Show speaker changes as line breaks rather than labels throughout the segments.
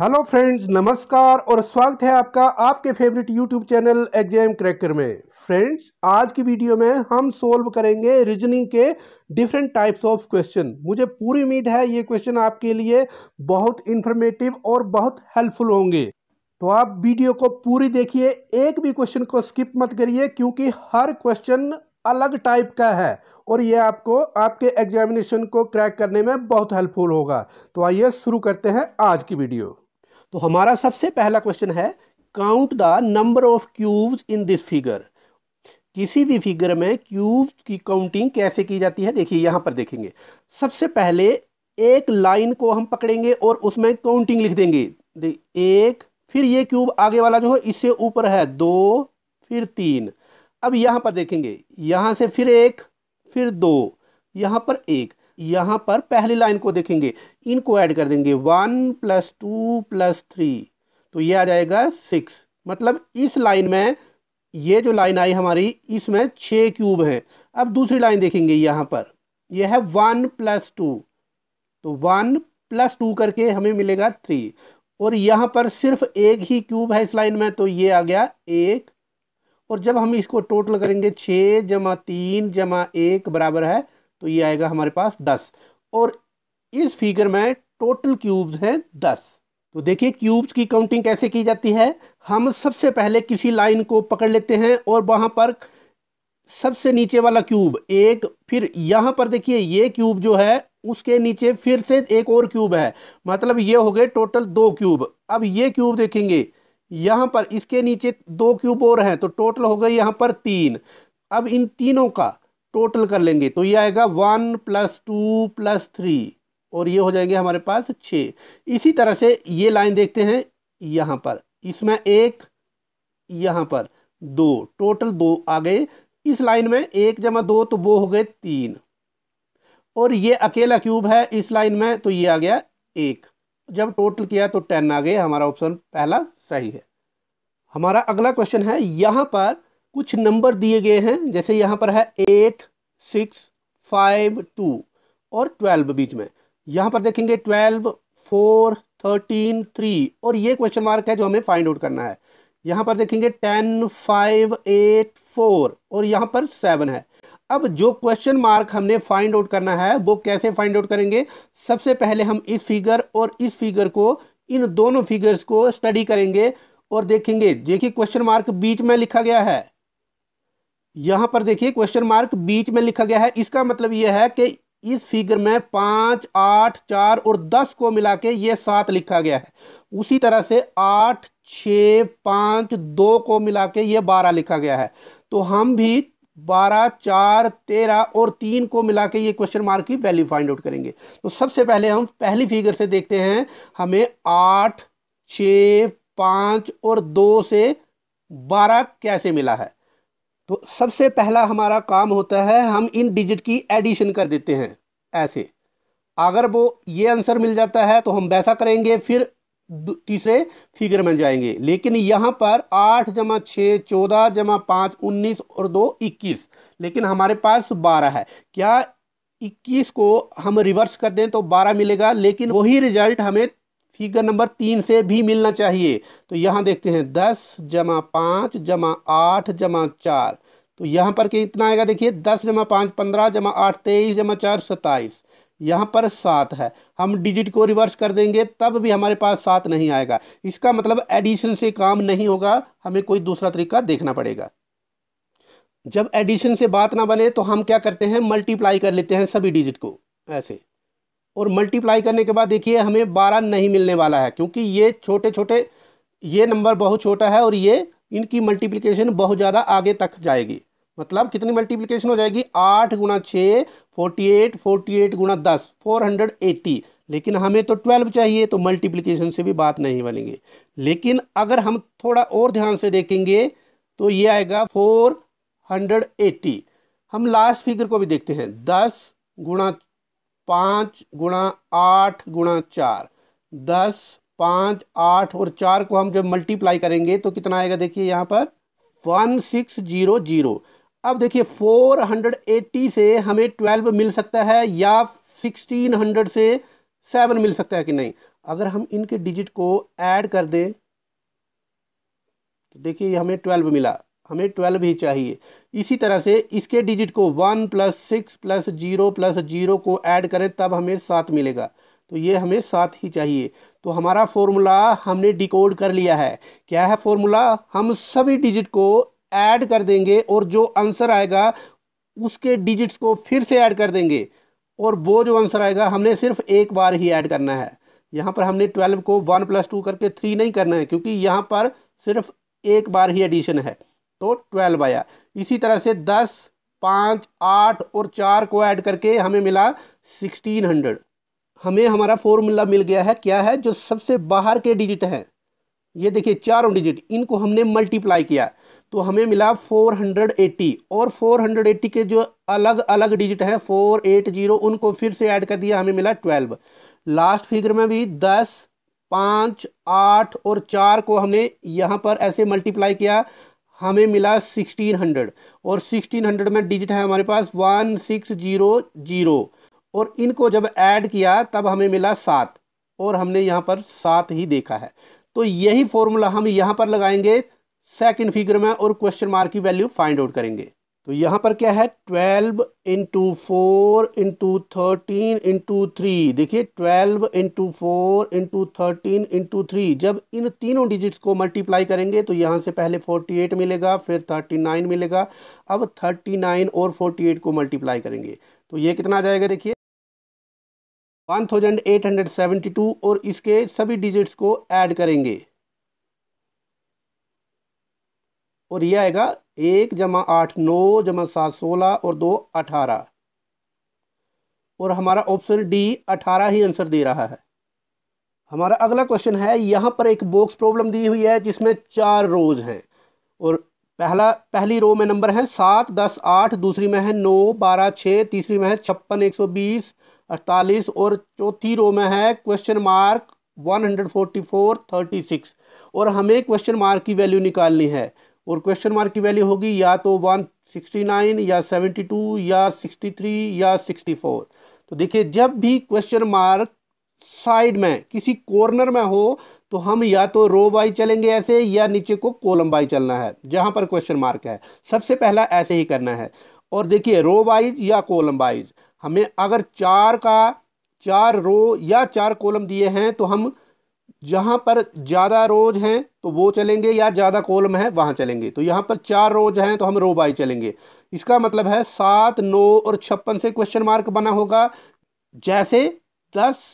hello friends नमस्कार और स्वागत है आपका आपके favourite YouTube channel exam cracker में फ्रेंड्स आज की वीडियो में हम सोल्व करेंगे रीजनिंग के डिफरेंट टाइप्स ऑफ क्वेश्चन मुझे पूरी उम्मीद है ये क्वेश्चन आपके लिए बहुत इंफॉर्मेटिव और बहुत हेल्पफुल होंगे तो आप वीडियो को पूरी देखिए एक भी क्वेश्चन को स्किप मत करिए क्योंकि हर क्वेश्चन अलग टाइप का है और ये आपको आपके एग्जामिनेशन को क्रैक करने में बहुत हेल्पफुल होगा तो आइए शुरू करते हैं आज की वीडियो तो हमारा सबसे पहला क्वेश्चन है count the number of cubes in this figure किसी भी फिगर में क्यूब्स की काउंटिंग कैसे की जाती है देखिए यहां पर देखेंगे सबसे पहले एक लाइन को हम पकड़ेंगे और उसमें काउंटिंग लिख देंगे एक फिर ये क्यूब आगे वाला जो है इससे ऊपर है दो फिर तीन अब यहां पर देखेंगे यहां से फिर एक फिर दो यहां पर एक यहाँ पर पहली लाइन को देखेंगे इनको ऐड कर देंगे one plus two plus three तो ये आ जाएगा सिक्स मतलब इस लाइन में ये जो लाइन आई हमारी इसमें छः क्यूब हैं अब दूसरी लाइन देखेंगे यहाँ पर यह है वन प्लस टू तो वन प्लस टू करके हमें मिलेगा थ्री और यहाँ पर सिर्फ एक ही क्यूब है इस लाइन में तो ये आ गया एक और जब हम इसको टोटल करेंगे छः जमा तीन जमा एक बराबर है तो ये आएगा हमारे पास दस और इस फिगर में टोटल क्यूब्स हैं दस तो देखिए क्यूब्स की काउंटिंग कैसे की जाती है हम सबसे पहले किसी लाइन को पकड़ लेते हैं और वहाँ पर सबसे नीचे वाला क्यूब एक फिर यहाँ पर देखिए ये क्यूब जो है उसके नीचे फिर से एक और क्यूब है मतलब ये हो गए टोटल दो क्यूब अब ये क्यूब देखेंगे यहाँ पर इसके नीचे दो क्यूब और हैं तो टोटल हो गए यहाँ पर तीन अब इन तीनों का टोटल कर लेंगे तो ये आएगा one plus two plus three और ये हो जाएंगे हमारे पास छः इसी तरह से ये लाइन देखते हैं यहाँ पर इसमें एक यहाँ पर दो टोटल दो आ गए इस लाइन में एक जमा दो तो वो हो गए तीन और ये अकेला क्यूब है इस लाइन में तो ये आ गया एक जब टोटल किया तो टेन आ गए हमारा ऑप्शन पहला सही है हमारा अगला क्वेश्चन है यहाँ पर कुछ नंबर दिए गए हैं जैसे यहाँ पर है एट सिक्स फाइव टू और ट्वेल्व बीच में यहाँ पर देखेंगे ट्वेल्व फोर थर्टीन थ्री और ये क्वेश्चन मार्क है जो हमें फाइंड आउट करना है यहाँ पर देखेंगे टेन फाइव एट फोर और यहाँ पर सेवन है अब जो क्वेश्चन मार्क हमने फाइंड आउट करना है वो कैसे फाइंड आउट करेंगे सबसे पहले हम इस फिगर और इस फिगर को इन दोनों फिगर्स को स्टडी करेंगे और देखेंगे देखिए क्वेश्चन मार्क बीच में लिखा गया है यहां पर देखिए क्वेश्चन मार्क बीच में लिखा गया है इसका मतलब यह है कि इस फिगर में पाँच आठ चार और दस को मिला के ये सात लिखा गया है उसी तरह से आठ छ पाँच दो को मिला के ये बारह लिखा गया है तो हम भी बारह चार तेरह और तीन को मिला के ये क्वेश्चन मार्क की वैल्यू फाइंड आउट करेंगे तो सबसे पहले हम पहली फिगर से देखते हैं हमें आठ छ पांच और दो से बारह कैसे मिला है तो सबसे पहला हमारा काम होता है हम इन डिजिट की एडिशन कर देते हैं ऐसे अगर वो ये आंसर मिल जाता है तो हम वैसा करेंगे फिर तीसरे फिगर में जाएंगे लेकिन यहाँ पर आठ जमा छः चौदह जमा पाँच उन्नीस और दो इक्कीस लेकिन हमारे पास बारह है क्या इक्कीस को हम रिवर्स कर दें तो बारह मिलेगा लेकिन वही रिजल्ट हमें फिगर नंबर तीन से भी मिलना चाहिए तो यहाँ देखते हैं दस जमा पाँच जमा आठ जमा चार तो यहाँ पर इतना आएगा देखिए दस जमा पाँच पंद्रह जमा आठ तेईस जमा चार सत्ताईस यहाँ पर सात है हम डिजिट को रिवर्स कर देंगे तब भी हमारे पास सात नहीं आएगा इसका मतलब एडिशन से काम नहीं होगा हमें कोई दूसरा तरीका देखना पड़ेगा जब एडिशन से बात ना बने तो हम क्या करते हैं मल्टीप्लाई कर लेते हैं सभी डिजिट को ऐसे और मल्टीप्लाई करने के बाद देखिए हमें बारह नहीं मिलने वाला है क्योंकि ये छोटे छोटे ये नंबर बहुत छोटा है और ये इनकी मल्टीप्लिकेशन बहुत ज़्यादा आगे तक जाएगी मतलब कितनी मल्टीप्लिकेशन हो जाएगी आठ गुना छः फोर्टी एट फोर्टी एट गुना दस फोर हंड्रेड एट्टी लेकिन हमें तो ट्वेल्व चाहिए तो मल्टीप्लिकेशन से भी बात नहीं बनेंगे लेकिन अगर हम थोड़ा और ध्यान से देखेंगे तो ये आएगा फोर हंड्रेड एट्टी हम लास्ट फिगर को भी देखते हैं दस गुणा पाँच गुणा आठ गुणा चार दस पाँच आठ और चार को हम जब मल्टीप्लाई करेंगे तो कितना आएगा देखिए यहाँ पर वन सिक्स जीरो जीरो अब देखिए फोर हंड्रेड एट्टी से हमें ट्वेल्व मिल सकता है या सिक्सटीन हंड्रेड से सेवन मिल सकता है कि नहीं अगर हम इनके डिजिट को ऐड कर दें तो देखिए हमें ट्वेल्व मिला हमें ट्वेल्व ही चाहिए इसी तरह से इसके डिजिट को one plus six plus zero plus zero को ऐड करें तब हमें सात मिलेगा तो ये हमें सात ही चाहिए तो हमारा फॉर्मूला हमने डिकोड कर लिया है क्या है फॉर्मूला हम सभी डिजिट को ऐड कर देंगे और जो आंसर आएगा उसके डिजिट्स को फिर से ऐड कर देंगे और वो जो आंसर आएगा हमने सिर्फ एक बार ही ऐड करना है यहाँ पर हमने ट्वेल्व को वन प्लस टू करके थ्री नहीं करना है क्योंकि यहाँ पर सिर्फ एक बार ही एडिशन है तो ट्वेल्व आया इसी तरह से दस पाँच आठ और चार को ऐड करके हमें मिला सिक्सटीन हंड्रेड हमें हमारा फॉर्मूला मिल गया है क्या है जो सबसे बाहर के डिजिट हैं ये देखिए चारों डिजिट इनको हमने मल्टीप्लाई किया तो हमें मिला 480 और 480 के जो अलग अलग डिजिट हैं 480 उनको फिर से ऐड कर दिया हमें मिला 12 लास्ट फिगर में भी 10 पाँच आठ और चार को हमने यहाँ पर ऐसे मल्टीप्लाई किया हमें मिला सिक्सटीन हंड्रेड और सिक्सटीन हंड्रेड में डिजिट है हमारे पास वन सिक्स जीरो जीरो और इनको जब ऐड किया तब हमें मिला सात और हमने यहाँ पर सात ही देखा है तो यही फॉर्मूला हम यहाँ पर लगाएंगे सेकंड फिगर में और क्वेश्चन मार्क की वैल्यू फाइंड आउट करेंगे तो यहाँ पर क्या है twelve into four into thirteen into three देखिए twelve into four into thirteen into three जब इन तीनों डिजिट्स को मल्टीप्लाई करेंगे तो यहाँ से पहले फोर्टी एट मिलेगा फिर थर्टी नाइन मिलेगा अब थर्टी नाइन और फोर्टी एट को मल्टीप्लाई करेंगे तो ये कितना आ जाएगा देखिए one thousand eight hundred seventy two और इसके सभी डिजिट्स को ऐड करेंगे और ये आएगा एक जमा आठ नौ जमा सात सोलह और दो अठारह और हमारा ऑप्शन डी अठारह ही आंसर दे रहा है हमारा अगला क्वेश्चन है यहाँ पर एक बॉक्स प्रॉब्लम दी हुई है जिसमें चार रोज हैं और पहला पहली रो में नंबर है सात दस आठ दूसरी में है नौ बारह छः तीसरी में है छप्पन एक सौ बीस अड़तालीस और चौथी रो में है question mark one hundred forty four thirty six और हमें क्वेश्चन मार्क की वैल्यू निकालनी है और क्वेश्चन मार्क की वैल्यू होगी या तो 169 या 72 या 63 या 64 तो देखिए जब भी क्वेश्चन मार्क साइड में किसी कॉर्नर में हो तो हम या तो रो बाई चलेंगे ऐसे या नीचे को कोलम बाई चलना है जहां पर क्वेश्चन मार्क है सबसे पहला ऐसे ही करना है और देखिए रो वाइज या कोलम वाइज हमें अगर चार का चार रो या चार कॉलम दिए हैं तो हम जहाँ पर ज़्यादा रोज हैं तो वो चलेंगे या ज़्यादा कॉलम है वहाँ चलेंगे तो यहाँ पर चार रोज हैं तो हम रो बाई चलेंगे इसका मतलब है सात नौ और छप्पन से क्वेश्चन मार्क बना होगा जैसे दस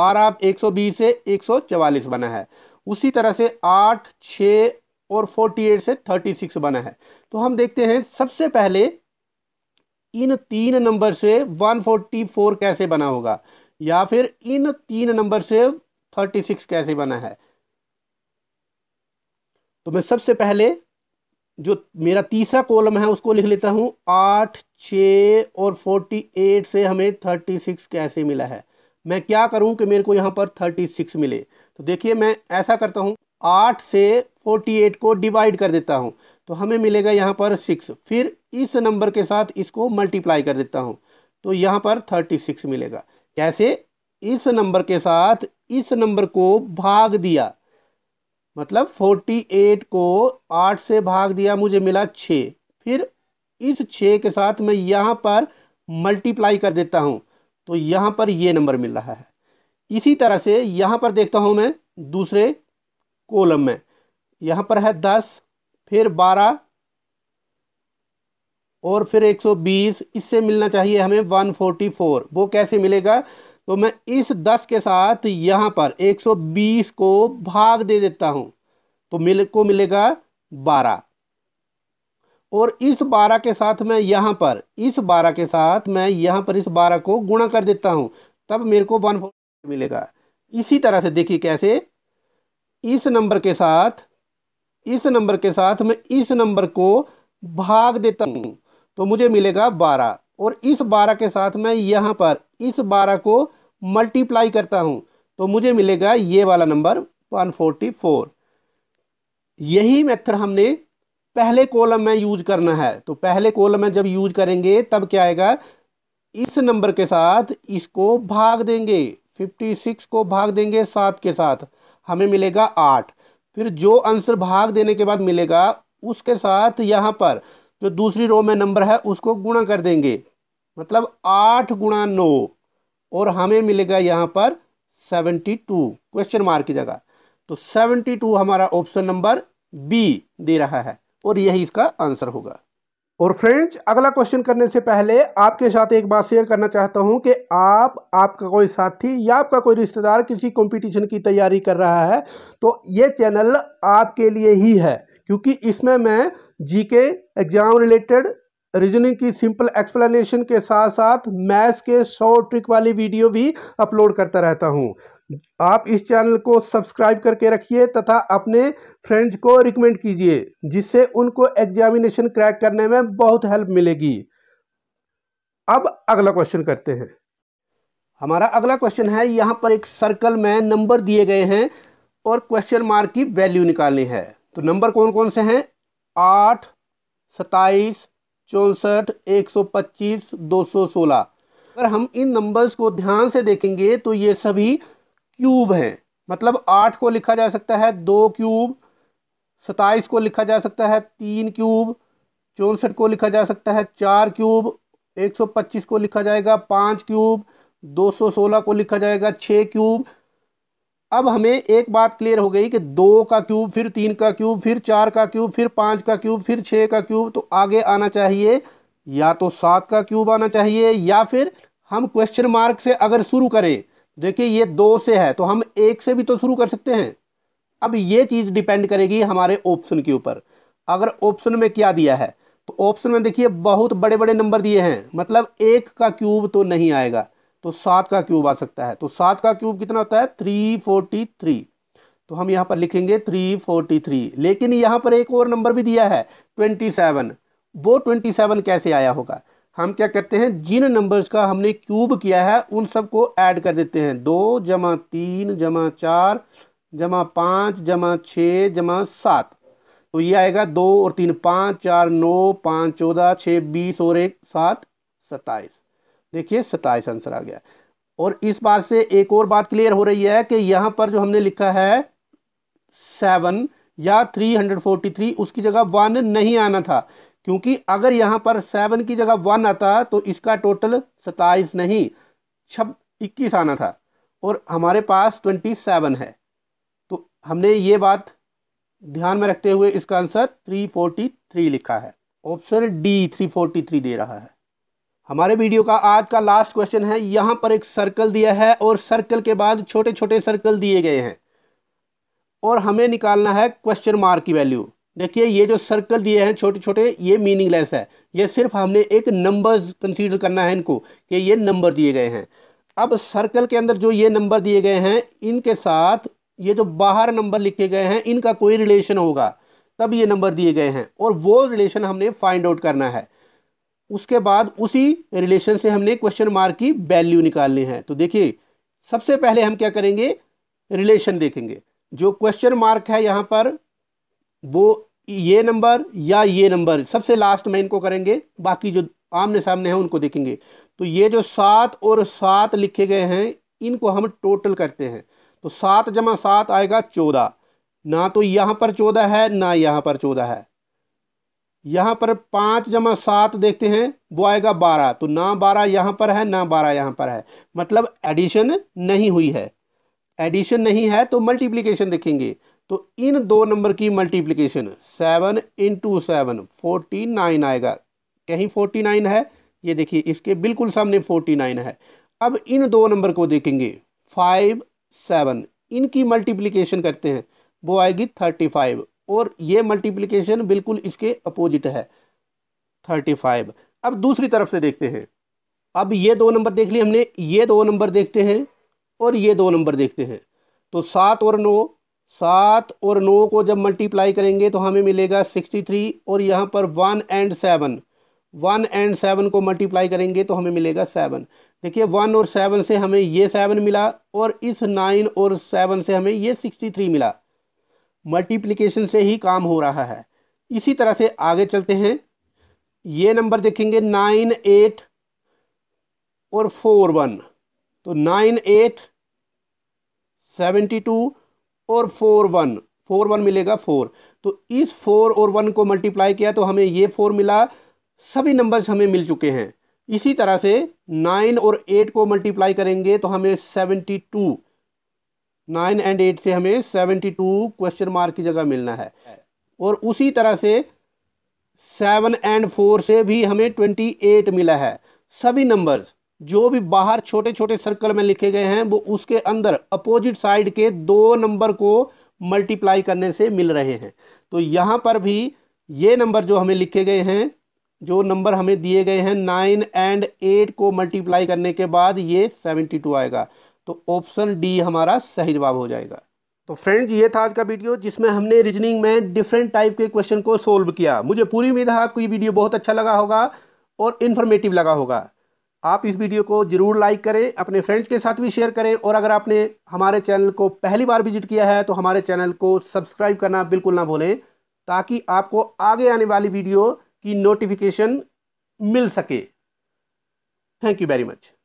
बारह एक सौ बीस से एक सौ चवालीस बना है उसी तरह से आठ छः और फोर्टी एट से थर्टी सिक्स बना है तो हम देखते हैं सबसे पहले इन तीन नंबर से वन फोर्टी फोर कैसे बना होगा या फिर इन तीन नंबर से थर्टी सिक्स कैसे बना है तो मैं सबसे पहले जो मेरा तीसरा कॉलम है उसको लिख लेता हूँ आठ छ और फोर्टी एट से हमें थर्टी सिक्स कैसे मिला है मैं क्या करूँ कि मेरे को यहाँ पर थर्टी सिक्स मिले तो देखिए मैं ऐसा करता हूँ आठ से फोर्टी एट को डिवाइड कर देता हूँ तो हमें मिलेगा यहाँ पर सिक्स फिर इस नंबर के साथ इसको मल्टीप्लाई कर देता हूँ तो यहाँ पर थर्टी सिक्स मिलेगा कैसे इस नंबर के साथ इस नंबर को भाग दिया मतलब फोर्टी एट को आठ से भाग दिया मुझे मिला छः फिर इस छः के साथ मैं यहाँ पर मल्टीप्लाई कर देता हूँ तो यहाँ पर ये नंबर मिल रहा है इसी तरह से यहाँ पर देखता हूँ मैं दूसरे कॉलम में यहाँ पर है दस फिर बारह और फिर 120 इससे मिलना चाहिए हमें 144 वो कैसे मिलेगा तो मैं इस दस के साथ यहाँ पर एक सौ बीस को भाग दे देता हूँ तो मिल को मिलेगा बारह और इस बारह के साथ मैं यहाँ पर इस बारह के साथ मैं यहाँ पर इस बारह को गुणा कर देता हूँ तब मेरे को वन मिलेगा इसी तरह से देखिए कैसे इस नंबर के साथ इस नंबर के साथ मैं इस नंबर को भाग देता हूँ तो मुझे मिलेगा बारह और इस बारह के साथ मैं यहाँ पर इस बारह को मल्टीप्लाई करता हूँ तो मुझे मिलेगा ये वाला नंबर 144 यही मेथड हमने पहले कॉलम में यूज करना है तो पहले कॉलम में जब यूज करेंगे तब क्या आएगा इस नंबर के साथ इसको भाग देंगे 56 को भाग देंगे सात के साथ हमें मिलेगा आठ फिर जो आंसर भाग देने के बाद मिलेगा उसके साथ यहाँ पर जो दूसरी रो में नंबर है उसको गुणा कर देंगे मतलब आठ गुणा नौ और हमें मिलेगा यहाँ पर सेवेंटी टू क्वेश्चन मार्क की जगह तो सेवेंटी टू हमारा ऑप्शन नंबर बी दे रहा है और यही इसका आंसर होगा और फ्रेंड्स अगला क्वेश्चन करने से पहले आपके साथ एक बात शेयर करना चाहता हूं कि आप आपका कोई साथी या आपका कोई रिश्तेदार किसी कंपटीशन की तैयारी कर रहा है तो ये चैनल आपके लिए ही है क्योंकि इसमें मैं जीके एग्ज़ाम रिलेटेड रीजनिंग की सिंपल एक्सप्लेनेशन के साथ साथ मैथ्स के शॉर्ट ट्रिक वाली वीडियो भी अपलोड करता रहता हूँ आप इस चैनल को सब्सक्राइब करके रखिए तथा अपने फ्रेंड्स को रिकमेंड कीजिए जिससे उनको एग्जामिनेशन क्रैक करने में बहुत हेल्प मिलेगी अब अगला क्वेश्चन करते हैं हमारा अगला क्वेश्चन है यहाँ पर एक सर्कल में नंबर दिए गए हैं और क्वेश्चन मार्क की वैल्यू निकालनी है तो नंबर कौन कौन से हैं आठ सताईस चौंसठ एक सौ पच्चीस दो सौ सोलह अगर हम इन नंबर्स को ध्यान से देखेंगे तो ये सभी क्यूब हैं मतलब आठ को लिखा जा सकता है दो क्यूब सताइस को लिखा जा सकता है तीन क्यूब चौंसठ को लिखा जा सकता है चार क्यूब एक सौ पच्चीस को लिखा जाएगा पाँच क्यूब दो सौ सोलह को लिखा जाएगा छः क्यूब अब हमें एक बात क्लियर हो गई कि दो का क्यूब फिर तीन का क्यूब फिर चार का क्यूब फिर पाँच का क्यूब फिर छः का क्यूब तो आगे आना चाहिए या तो सात का क्यूब आना चाहिए या फिर हम क्वेश्चन मार्क से अगर शुरू करें देखिए ये दो से है तो हम एक से भी तो शुरू कर सकते हैं अब ये चीज़ डिपेंड करेगी हमारे ऑप्शन के ऊपर अगर ऑप्शन में क्या दिया है तो ऑप्शन में देखिए बहुत बड़े बड़े नंबर दिए हैं मतलब एक का क्यूब तो नहीं आएगा तो सात का क्यूब आ सकता है तो सात का क्यूब कितना होता है थ्री फोर्टी थ्री तो हम यहाँ पर लिखेंगे थ्री फोर्टी थ्री लेकिन यहाँ पर एक और नंबर भी दिया है ट्वेंटी सेवन वो ट्वेंटी सेवन कैसे आया होगा हम क्या करते हैं जिन नंबर्स का हमने क्यूब किया है उन सबको ऐड कर देते हैं दो जमा तीन जमा चार जमा पाँच जमा छः जमा सात तो ये आएगा दो और तीन पाँच चार नौ पाँच चौदह छः बीस और एक सात सत्ताईस देखिए सताइस आंसर आ गया और इस बात से एक और बात क्लियर हो रही है कि यहाँ पर जो हमने लिखा है सेवन या थ्री हंड्रेड फोर्टी थ्री उसकी जगह वन नहीं आना था क्योंकि अगर यहाँ पर सेवन की जगह वन आता तो इसका टोटल सताइस नहीं छब इक्कीस आना था और हमारे पास ट्वेंटी सेवन है तो हमने ये बात ध्यान में रखते हुए इसका आंसर थ्री फोर्टी थ्री लिखा है option d three forty three दे रहा है हमारे वीडियो का आज का लास्ट क्वेश्चन है यहाँ पर एक सर्कल दिया है और सर्कल के बाद छोटे छोटे सर्कल दिए गए हैं और हमें निकालना है क्वेश्चन मार्क की वैल्यू देखिए ये जो सर्कल दिए हैं छोटे छोटे ये मीनिंगलेस है ये सिर्फ हमने एक नंबर्स कंसीडर करना है इनको कि ये नंबर दिए गए हैं अब सर्कल के अंदर जो ये नंबर दिए गए हैं इनके साथ ये जो बाहर नंबर लिखे गए हैं इनका कोई रिलेशन होगा तब ये नंबर दिए गए हैं और वो रिलेशन हमने फाइंड आउट करना है उसके बाद उसी रिलेशन से हमने क्वेश्चन मार्क की वैल्यू निकालनी है तो देखिए सबसे पहले हम क्या करेंगे रिलेशन देखेंगे जो क्वेश्चन मार्क है यहाँ पर वो ये नंबर या ये नंबर सबसे लास्ट में इनको करेंगे बाकी जो आमने सामने हैं उनको देखेंगे तो ये जो सात और सात लिखे गए हैं इनको हम टोटल करते हैं तो सात जमा सात आएगा चौदह ना तो यहाँ पर चौदह है ना यहाँ पर चौदह है यहाँ पर पाँच जमा सात देखते हैं वो आएगा बारह तो ना बारह यहाँ पर है ना बारह यहाँ पर है मतलब एडिशन नहीं हुई है एडिशन नहीं है तो मल्टीप्लिकेशन देखेंगे तो इन दो नंबर की multiplication seven into seven forty nine आएगा कहीं फोर्टी नाइन है ये देखिए इसके बिल्कुल सामने फोर्टी नाइन है अब इन दो नंबर को देखेंगे फाइव सेवन इनकी मल्टीप्लिकेशन करते हैं वो आएगी थर्टी फाइव और ये मल्टीप्लीकेशन बिल्कुल इसके अपोजिट है थर्टी फाइव अब दूसरी तरफ से देखते हैं अब ये दो नंबर देख लिए हमने ये दो नंबर देखते हैं और ये दो नंबर देखते हैं तो सात और नौ सात और नौ को जब मल्टीप्लाई करेंगे तो हमें मिलेगा सिक्सटी थ्री और यहाँ पर one and seven one and seven को मल्टीप्लाई करेंगे तो हमें मिलेगा सेवन देखिए वन और सेवन से हमें ये सेवन मिला और इस नाइन और सेवन से हमें ये सिक्सटी थ्री मिला मल्टीप्लीकेशन से ही काम हो रहा है इसी तरह से आगे चलते हैं ये नंबर देखेंगे नाइन एट और फोर वन तो नाइन एट सेवेंटी टू और फोर वन फोर वन मिलेगा फोर तो इस फोर और वन को मल्टीप्लाई किया तो हमें ये फोर मिला सभी नंबर्स हमें मिल चुके हैं इसी तरह से नाइन और एट को मल्टीप्लाई करेंगे तो हमें seventy two nine and eight से हमें सेवेंटी टू क्वेश्चन मार्क की जगह मिलना है और उसी तरह से सेवन एंड फोर से भी हमें ट्वेंटी एट मिला है सभी नंबर्स जो भी बाहर छोटे छोटे सर्कल में लिखे गए हैं वो उसके अंदर अपोजिट साइड के दो नंबर को मल्टीप्लाई करने से मिल रहे हैं तो यहाँ पर भी ये नंबर जो हमें लिखे गए हैं जो नंबर हमें दिए गए हैं नाइन एंड एट को मल्टीप्लाई करने के बाद ये सेवेंटी टू आएगा तो ऑप्शन डी हमारा सही जवाब हो जाएगा तो फ्रेंड्स ये था आज का वीडियो जिसमें हमने रीजनिंग में डिफरेंट टाइप के क्वेश्चन को सोल्व किया मुझे पूरी उम्मीद है आपको ये वीडियो बहुत अच्छा लगा होगा और इन्फॉर्मेटिव लगा होगा आप इस वीडियो को ज़रूर लाइक करें अपने फ्रेंड्स के साथ भी शेयर करें और अगर आपने हमारे चैनल को पहली बार विजिट किया है तो हमारे चैनल को सब्सक्राइब करना बिल्कुल ना भूलें ताकि आपको आगे आने वाली वीडियो की नोटिफिकेशन मिल सके थैंक यू वेरी मच